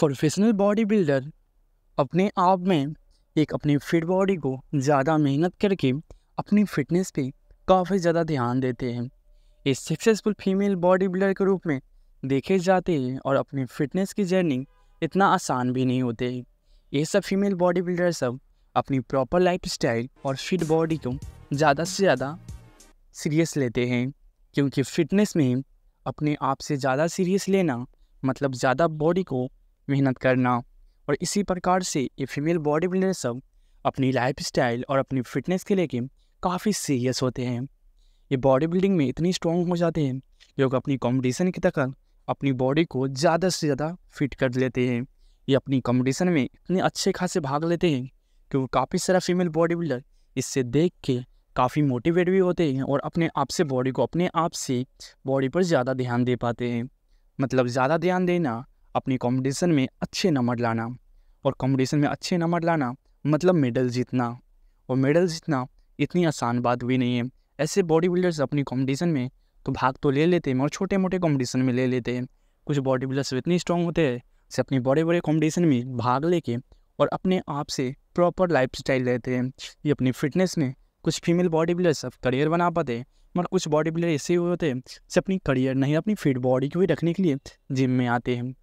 professional body builder अपने आप में एक अपनी फिट बॉडी को ज़्यादा मेहनत करके अपनी फिटनेस पे काफ़ी ज़्यादा ध्यान देते हैं एक सक्सेसफुल फीमेल बॉडी बिल्डर के रूप में देखे जाते हैं और अपनी फिटनेस की जर्नी इतना आसान भी नहीं होते है ये सब फीमेल बॉडी बिल्डर सब अपनी प्रॉपर लाइफ स्टाइल और फिट बॉडी को ज़्यादा से ज़्यादा सीरियस लेते हैं क्योंकि फिटनेस में अपने आप से ज़्यादा सीरियस लेना मतलब ज़्यादा बॉडी को मेहनत करना और इसी प्रकार से ये फीमेल बॉडी बिल्डर सब अपनी लाइफ स्टाइल और अपनी फिटनेस के लेके काफ़ी सीरियस होते हैं ये बॉडी बिल्डिंग में इतनी स्ट्रॉन्ग हो जाते हैं लोग अपनी कॉम्पिटिशन की तक अपनी बॉडी को ज़्यादा से ज़्यादा फिट कर लेते हैं ये अपनी कॉम्पिटिशन में इतने अच्छे खासे भाग लेते हैं कि वो काफ़ी सारा फीमेल बॉडी बिल्डर इससे देख के काफ़ी मोटिवेट भी होते हैं और अपने आप से बॉडी को अपने आप से बॉडी पर ज़्यादा ध्यान दे पाते हैं मतलब ज़्यादा ध्यान देना अपनी कॉम्पिटिशन में अच्छे नंबर लाना और कॉम्पिटिशन में अच्छे नंबर लाना मतलब मेडल जीतना और मेडल जीतना इतनी आसान बात भी नहीं है ऐसे बॉडी बिल्डर्स अपनी कॉम्पिटिशन में तो भाग तो ले लेते हैं और छोटे मोटे कॉम्पिटिशन में ले लेते हैं कुछ बॉडी बिल्डर्स इतने स्ट्रांग होते हैं से अपने बड़े बड़े कॉम्पिटिशन में भाग लेके और अपने आप से प्रॉपर लाइफ स्टाइल लेते हैं ये अपनी फिटनेस में कुछ फीमेल बॉडी बिल्डर्स करियर बना पाते हैं मगर कुछ बॉडी बिल्डर ऐसे हुए होते हैं से अपनी करियर नहीं अपनी फिट बॉडी को ही रखने के लिए जिम में आते हैं